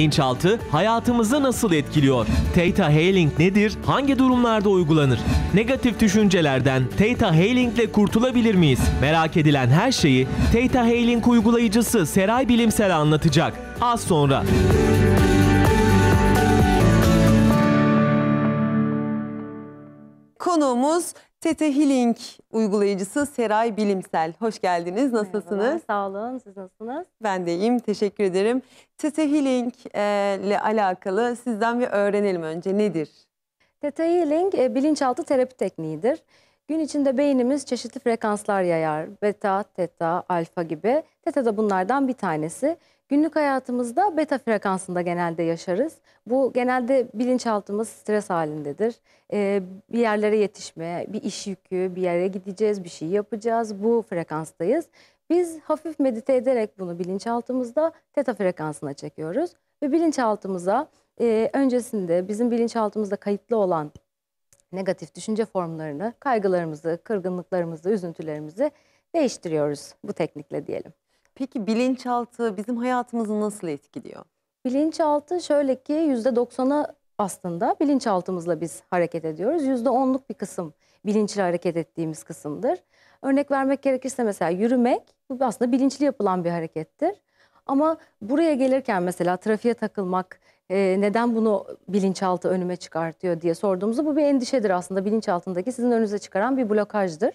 Bilinçaltı hayatımızı nasıl etkiliyor? Theta Healing nedir? Hangi durumlarda uygulanır? Negatif düşüncelerden Theta Healing ile kurtulabilir miyiz? Merak edilen her şeyi Theta Healing uygulayıcısı Seray Bilimsel anlatacak. Az sonra. Konuğumuz TT Healing uygulayıcısı Seray Bilimsel. Hoş geldiniz. Nasılsınız? Merhabalar, sağ olun. Siz nasılsınız? Ben de iyiyim. Teşekkür ederim. TT Healing e, ile alakalı sizden bir öğrenelim önce. Nedir? TT Healing e, bilinçaltı terapi tekniğidir. Gün içinde beynimiz çeşitli frekanslar yayar. Beta, teta, alfa gibi. Teta da bunlardan bir tanesi. Günlük hayatımızda beta frekansında genelde yaşarız. Bu genelde bilinçaltımız stres halindedir. Ee, bir yerlere yetişme, bir iş yükü, bir yere gideceğiz, bir şey yapacağız. Bu frekanstayız. Biz hafif medite ederek bunu bilinçaltımızda teta frekansına çekiyoruz. Ve bilinçaltımıza e, öncesinde bizim bilinçaltımızda kayıtlı olan negatif düşünce formlarını, kaygılarımızı, kırgınlıklarımızı, üzüntülerimizi değiştiriyoruz bu teknikle diyelim. Peki bilinçaltı bizim hayatımızı nasıl etkiliyor? Bilinçaltı şöyle ki %90'ı aslında bilinçaltımızla biz hareket ediyoruz. %10'luk bir kısım bilinçli hareket ettiğimiz kısımdır. Örnek vermek gerekirse mesela yürümek bu aslında bilinçli yapılan bir harekettir. Ama buraya gelirken mesela trafiğe takılmak e, neden bunu bilinçaltı önüme çıkartıyor diye sorduğumuzda bu bir endişedir aslında bilinçaltındaki sizin önünüze çıkaran bir blokajdır.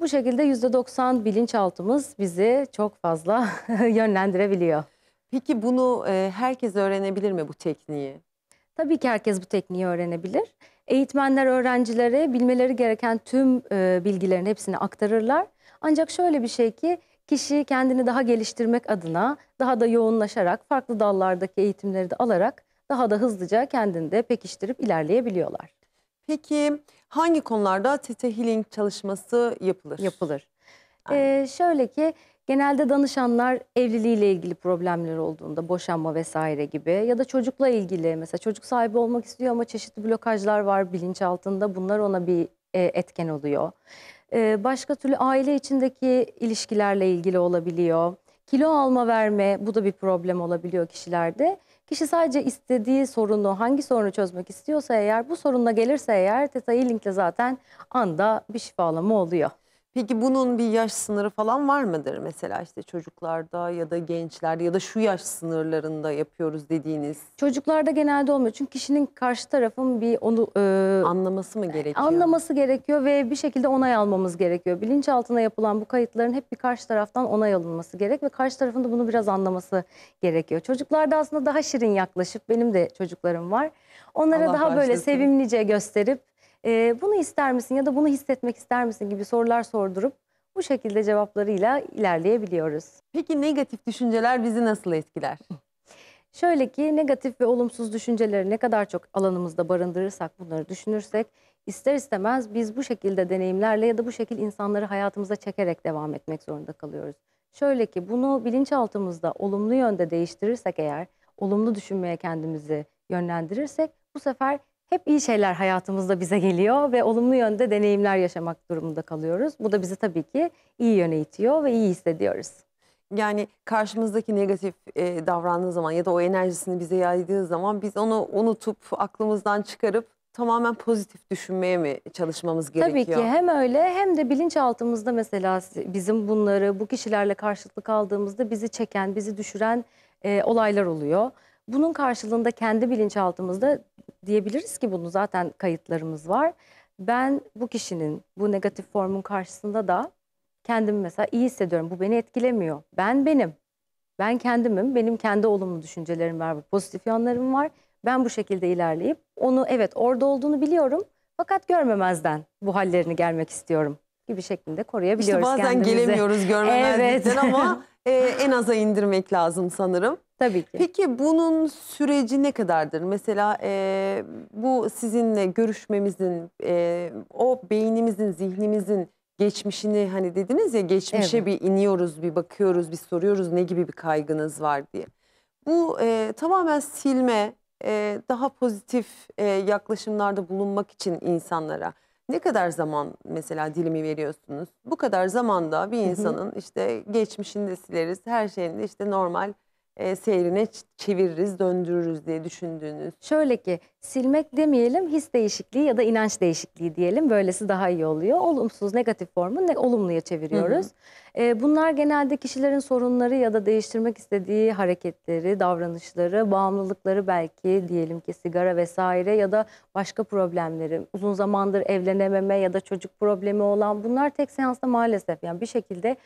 Bu şekilde %90 bilinçaltımız bizi çok fazla yönlendirebiliyor. Peki bunu e, herkes öğrenebilir mi bu tekniği? Tabii ki herkes bu tekniği öğrenebilir. Eğitmenler öğrencilere bilmeleri gereken tüm e, bilgilerin hepsini aktarırlar. Ancak şöyle bir şey ki kişi kendini daha geliştirmek adına daha da yoğunlaşarak farklı dallardaki eğitimleri de alarak daha da hızlıca kendini de pekiştirip ilerleyebiliyorlar. Peki hangi konularda Tete Healing çalışması yapılır? Yapılır. Ee, şöyle ki genelde danışanlar evliliğiyle ilgili problemler olduğunda boşanma vesaire gibi ya da çocukla ilgili mesela çocuk sahibi olmak istiyor ama çeşitli blokajlar var bilinçaltında bunlar ona bir e, etken oluyor. Ee, başka türlü aile içindeki ilişkilerle ilgili olabiliyor. Kilo alma verme bu da bir problem olabiliyor kişilerde. Kişi sadece istediği sorunu, hangi sorunu çözmek istiyorsa eğer, bu sorunla gelirse eğer Teta Healing'le zaten anda bir şifalama oluyor. Peki bunun bir yaş sınırı falan var mıdır? Mesela işte çocuklarda ya da gençlerde ya da şu yaş sınırlarında yapıyoruz dediğiniz. Çocuklarda genelde olmuyor. Çünkü kişinin karşı tarafın bir onu e, Anlaması mı gerekiyor? anlaması gerekiyor ve bir şekilde onay almamız gerekiyor. Bilinçaltına yapılan bu kayıtların hep bir karşı taraftan onay alınması gerek ve karşı tarafın da bunu biraz anlaması gerekiyor. Çocuklarda aslında daha şirin yaklaşıp benim de çocuklarım var. Onlara Allah daha böyle sevimlice gösterip e, bunu ister misin ya da bunu hissetmek ister misin gibi sorular sordurup bu şekilde cevaplarıyla ilerleyebiliyoruz. Peki negatif düşünceler bizi nasıl etkiler? Şöyle ki negatif ve olumsuz düşünceleri ne kadar çok alanımızda barındırırsak bunları düşünürsek ister istemez biz bu şekilde deneyimlerle ya da bu şekilde insanları hayatımıza çekerek devam etmek zorunda kalıyoruz. Şöyle ki bunu bilinçaltımızda olumlu yönde değiştirirsek eğer, olumlu düşünmeye kendimizi yönlendirirsek bu sefer hep iyi şeyler hayatımızda bize geliyor ve olumlu yönde deneyimler yaşamak durumunda kalıyoruz. Bu da bizi tabii ki iyi yöne itiyor ve iyi hissediyoruz. Yani karşımızdaki negatif e, davrandığı zaman ya da o enerjisini bize yaydığı zaman biz onu unutup aklımızdan çıkarıp tamamen pozitif düşünmeye mi çalışmamız gerekiyor? Tabii ki hem öyle hem de bilinçaltımızda mesela bizim bunları bu kişilerle karşılıklı kaldığımızda bizi çeken, bizi düşüren e, olaylar oluyor. Bunun karşılığında kendi bilinçaltımızda diyebiliriz ki bunu zaten kayıtlarımız var. Ben bu kişinin bu negatif formun karşısında da kendimi mesela iyi hissediyorum. Bu beni etkilemiyor. Ben benim. Ben kendimim. Benim kendi olumlu düşüncelerim var. Pozitif yanlarım var. Ben bu şekilde ilerleyip onu evet orada olduğunu biliyorum. Fakat görmemezden bu hallerini gelmek istiyorum gibi şeklinde koruyabiliyoruz İşte bazen kendimizi. gelemiyoruz görmemezlikten evet. ama e, en aza indirmek lazım sanırım. Tabii ki. Peki bunun süreci ne kadardır? Mesela e, bu sizinle görüşmemizin, e, o beynimizin, zihnimizin geçmişini hani dediniz ya geçmişe evet. bir iniyoruz, bir bakıyoruz, bir soruyoruz ne gibi bir kaygınız var diye. Bu e, tamamen silme, e, daha pozitif e, yaklaşımlarda bulunmak için insanlara ne kadar zaman mesela dilimi veriyorsunuz? Bu kadar zamanda bir insanın işte geçmişini de sileriz, her şeyin de işte normal e, seyrine çeviririz, döndürürüz diye düşündüğünüz? Şöyle ki silmek demeyelim his değişikliği ya da inanç değişikliği diyelim. Böylesi daha iyi oluyor. Olumsuz negatif formu ne, olumluya çeviriyoruz. Hı hı. E, bunlar genelde kişilerin sorunları ya da değiştirmek istediği hareketleri, davranışları, bağımlılıkları belki diyelim ki sigara vesaire ya da başka problemleri. Uzun zamandır evlenememe ya da çocuk problemi olan bunlar tek seansta maalesef yani bir şekilde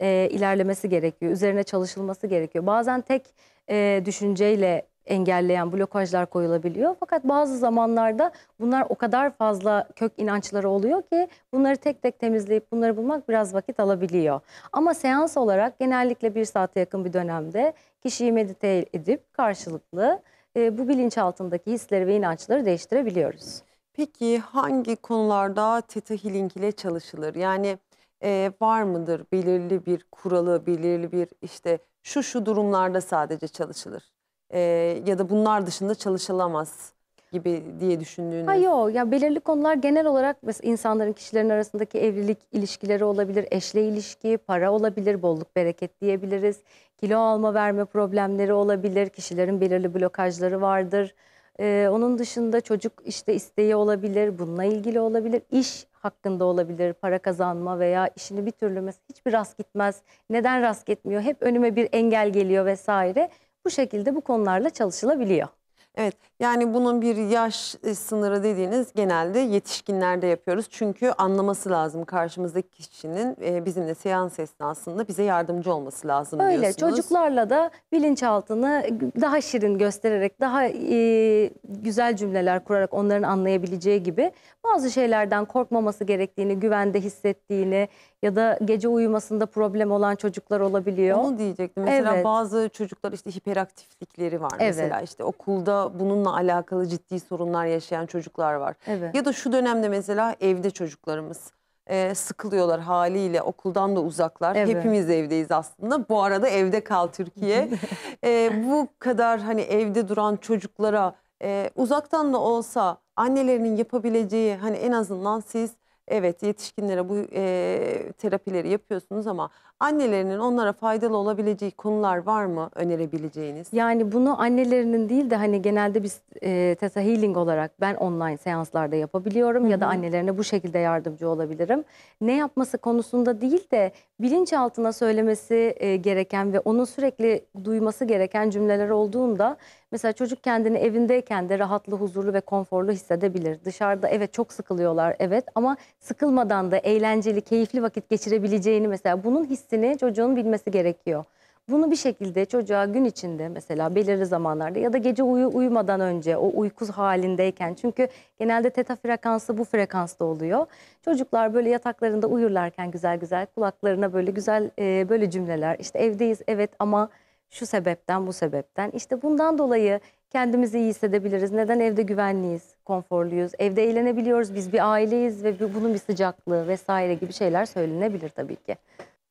e, ilerlemesi gerekiyor. Üzerine çalışılması gerekiyor. Bazen tek e, düşünceyle engelleyen blokajlar koyulabiliyor. Fakat bazı zamanlarda bunlar o kadar fazla kök inançları oluyor ki bunları tek tek temizleyip bunları bulmak biraz vakit alabiliyor. Ama seans olarak genellikle bir saate yakın bir dönemde kişiyi medite edip karşılıklı e, bu bilinçaltındaki hisleri ve inançları değiştirebiliyoruz. Peki hangi konularda Theta Healing ile çalışılır? Yani e, var mıdır belirli bir kuralı, belirli bir işte şu şu durumlarda sadece çalışılır e, ya da bunlar dışında çalışılamaz gibi diye düşündüğünüz? Ha yok ya belirli konular genel olarak mesela insanların kişilerin arasındaki evlilik ilişkileri olabilir, eşle ilişki, para olabilir, bolluk bereket diyebiliriz. Kilo alma verme problemleri olabilir, kişilerin belirli blokajları vardır. Ee, onun dışında çocuk işte isteği olabilir, bununla ilgili olabilir, iş hakkında olabilir, para kazanma veya işini bir türlü mesela hiçbir rast gitmez, neden rast gitmiyor, hep önüme bir engel geliyor vesaire. Bu şekilde bu konularla çalışılabiliyor. Evet yani bunun bir yaş e, sınırı dediğiniz genelde yetişkinlerde yapıyoruz. Çünkü anlaması lazım karşımızdaki kişinin e, bizimle seans esnasında bize yardımcı olması lazım Öyle diyorsunuz. çocuklarla da bilinçaltını daha şirin göstererek daha e, güzel cümleler kurarak onların anlayabileceği gibi bazı şeylerden korkmaması gerektiğini, güvende hissettiğini ya da gece uyumasında problem olan çocuklar olabiliyor. Onu diyecektim. Mesela Evet. bazı çocuklar işte hiperaktiflikleri var. Evet. Mesela işte okulda bununla alakalı ciddi sorunlar yaşayan çocuklar var. Evet. Ya da şu dönemde mesela evde çocuklarımız e, sıkılıyorlar haliyle okuldan da uzaklar. Evet. Hepimiz evdeyiz aslında. Bu arada evde kal Türkiye. e, bu kadar hani evde duran çocuklara e, uzaktan da olsa annelerinin yapabileceği hani en azından siz evet yetişkinlere bu e, terapileri yapıyorsunuz ama Annelerinin onlara faydalı olabileceği konular var mı önerebileceğiniz? Yani bunu annelerinin değil de hani genelde biz e, Teta Healing olarak ben online seanslarda yapabiliyorum Hı -hı. ya da annelerine bu şekilde yardımcı olabilirim. Ne yapması konusunda değil de bilinçaltına söylemesi e, gereken ve onun sürekli duyması gereken cümleler olduğunda mesela çocuk kendini evindeyken de rahatlı, huzurlu ve konforlu hissedebilir. Dışarıda evet çok sıkılıyorlar evet ama sıkılmadan da eğlenceli, keyifli vakit geçirebileceğini mesela bunun hissi hepsini çocuğun bilmesi gerekiyor. Bunu bir şekilde çocuğa gün içinde mesela belirli zamanlarda ya da gece uyu uyumadan önce o uykuz halindeyken çünkü genelde teta frekansı bu frekansta oluyor. Çocuklar böyle yataklarında uyurlarken güzel güzel kulaklarına böyle güzel e, böyle cümleler işte evdeyiz evet ama şu sebepten bu sebepten işte bundan dolayı kendimizi iyi hissedebiliriz. Neden evde güvenliyiz, konforluyuz, evde eğlenebiliyoruz biz bir aileyiz ve bunun bir sıcaklığı vesaire gibi şeyler söylenebilir tabii ki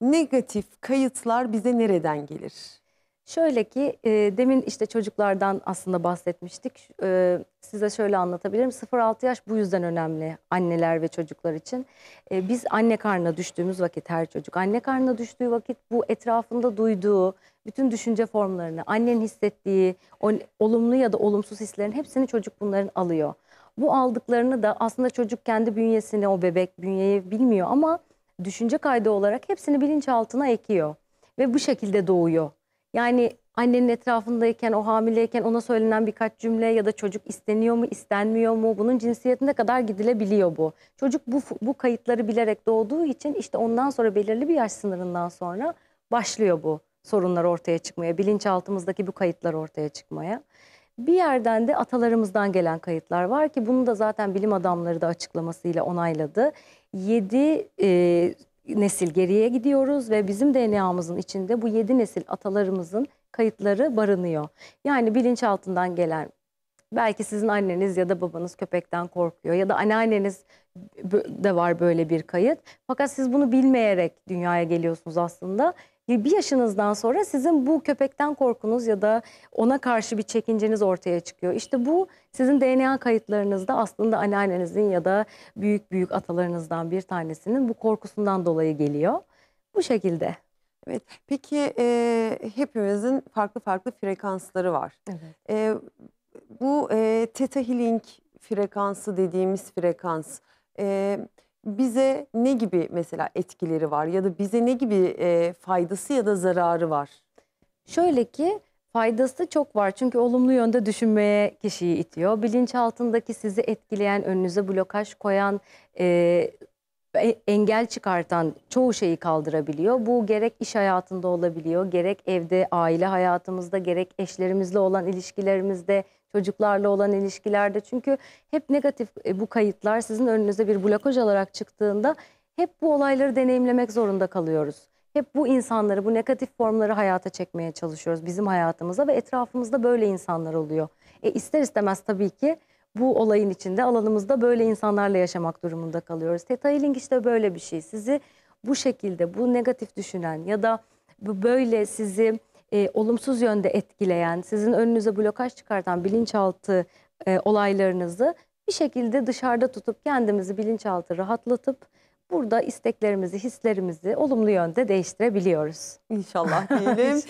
negatif kayıtlar bize nereden gelir? Şöyle ki e, demin işte çocuklardan aslında bahsetmiştik. E, size şöyle anlatabilirim. 0-6 yaş bu yüzden önemli anneler ve çocuklar için. E, biz anne karnına düştüğümüz vakit her çocuk anne karnına düştüğü vakit bu etrafında duyduğu bütün düşünce formlarını, annenin hissettiği o, olumlu ya da olumsuz hislerin hepsini çocuk bunların alıyor. Bu aldıklarını da aslında çocuk kendi bünyesini, o bebek bünyeyi bilmiyor ama düşünce kaydı olarak hepsini bilinçaltına ekiyor. Ve bu şekilde doğuyor. Yani annenin etrafındayken, o hamileyken ona söylenen birkaç cümle ya da çocuk isteniyor mu, istenmiyor mu? Bunun cinsiyetine kadar gidilebiliyor bu. Çocuk bu, bu kayıtları bilerek doğduğu için işte ondan sonra belirli bir yaş sınırından sonra başlıyor bu sorunlar ortaya çıkmaya, bilinçaltımızdaki bu kayıtlar ortaya çıkmaya. Bir yerden de atalarımızdan gelen kayıtlar var ki bunu da zaten bilim adamları da açıklamasıyla onayladı. 7 e, nesil geriye gidiyoruz ve bizim DNA'mızın içinde bu 7 nesil atalarımızın kayıtları barınıyor. Yani bilinçaltından gelen belki sizin anneniz ya da babanız köpekten korkuyor ya da anneanneniz de var böyle bir kayıt. Fakat siz bunu bilmeyerek dünyaya geliyorsunuz aslında bir yaşınızdan sonra sizin bu köpekten korkunuz ya da ona karşı bir çekinceniz ortaya çıkıyor. İşte bu sizin DNA kayıtlarınızda aslında anneannenizin ya da büyük büyük atalarınızdan bir tanesinin bu korkusundan dolayı geliyor. Bu şekilde. Evet. Peki e, hepimizin farklı farklı frekansları var. Evet. E, bu e, teta healing frekansı dediğimiz frekans. E, bize ne gibi mesela etkileri var ya da bize ne gibi e, faydası ya da zararı var? Şöyle ki faydası çok var çünkü olumlu yönde düşünmeye kişiyi itiyor. Bilinçaltındaki sizi etkileyen, önünüze blokaj koyan, e, e, engel çıkartan çoğu şeyi kaldırabiliyor. Bu gerek iş hayatında olabiliyor, gerek evde, aile hayatımızda, gerek eşlerimizle olan ilişkilerimizde, çocuklarla olan ilişkilerde. Çünkü hep negatif e, bu kayıtlar sizin önünüze bir blokaj olarak çıktığında hep bu olayları deneyimlemek zorunda kalıyoruz. Hep bu insanları, bu negatif formları hayata çekmeye çalışıyoruz bizim hayatımıza ve etrafımızda böyle insanlar oluyor. E ister istemez tabii ki bu olayın içinde alanımızda böyle insanlarla yaşamak durumunda kalıyoruz. Theta Healing işte böyle bir şey. Sizi bu şekilde, bu negatif düşünen ya da böyle sizi e, olumsuz yönde etkileyen, sizin önünüze blokaj çıkartan bilinçaltı e, olaylarınızı bir şekilde dışarıda tutup kendimizi bilinçaltı rahatlatıp burada isteklerimizi, hislerimizi olumlu yönde değiştirebiliyoruz. İnşallah diyelim.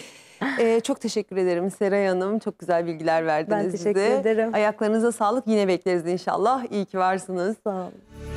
ee, çok teşekkür ederim Seray Hanım. Çok güzel bilgiler verdiniz bize. Ben teşekkür bize. ederim. Ayaklarınıza sağlık. Yine bekleriz inşallah. İyi ki varsınız. Sağ olun.